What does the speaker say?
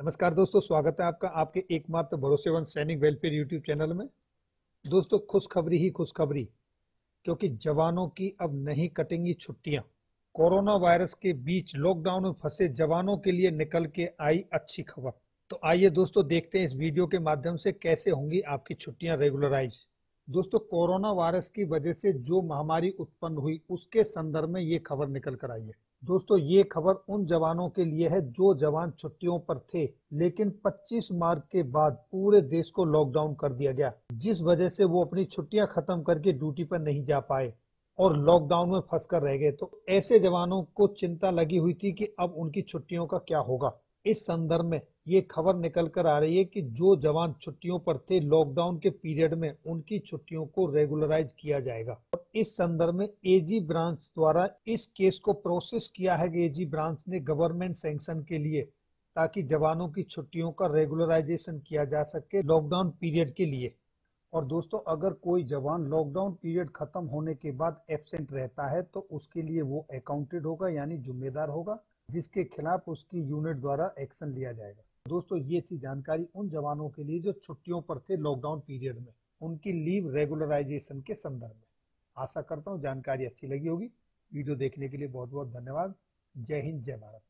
नमस्कार दोस्तों स्वागत है आपका आपके एकमात्र भरोसेमंद सैनिक वेलफेयर यूट्यूब चैनल में दोस्तों खुशखबरी ही खुशखबरी क्योंकि जवानों की अब नहीं कटेंगी छुट्टियां कोरोना वायरस के बीच लॉकडाउन में फंसे जवानों के लिए निकल के आई अच्छी खबर तो आइए दोस्तों देखते हैं इस वीडियो के माध्यम से कैसे होंगी आपकी छुट्टियां रेगुलराइज दोस्तों कोरोना वायरस की वजह से जो महामारी उत्पन्न हुई उसके संदर्भ में ये खबर निकल कर आई है दोस्तों ये खबर उन जवानों के लिए है जो जवान छुट्टियों पर थे लेकिन 25 मार्च के बाद पूरे देश को लॉकडाउन कर दिया गया जिस वजह से वो अपनी छुट्टियां खत्म करके ड्यूटी पर नहीं जा पाए और लॉकडाउन में फंस कर रह गए तो ऐसे जवानों को चिंता लगी हुई थी कि अब उनकी छुट्टियों का क्या होगा इस संदर्भ में ये खबर निकल कर आ रही है कि जो जवान छुट्टियों पर थे लॉकडाउन के पीरियड में उनकी छुट्टियों को रेगुलराइज किया जाएगा इस संदर्भ में एजी ब्रांच द्वारा इस केस को प्रोसेस किया है कि एजी ब्रांच ने गवर्नमेंट सैंक्शन के लिए ताकि जवानों की छुट्टियों का रेगुलराइजेशन किया जा सके लॉकडाउन पीरियड के लिए और दोस्तों अगर कोई जवान लॉकडाउन पीरियड खत्म होने के बाद एबसेंट रहता है तो उसके लिए वो अकाउंटेड होगा यानी जिम्मेदार होगा जिसके खिलाफ उसकी यूनिट द्वारा एक्शन लिया जाएगा दोस्तों ये थी जानकारी उन जवानों के लिए जो छुट्टियों पर थे लॉकडाउन पीरियड में उनकी लीव रेगुलराइजेशन के संदर्भ में आशा करता हूँ जानकारी अच्छी लगी होगी वीडियो देखने के लिए बहुत बहुत धन्यवाद जय हिंद जय भारत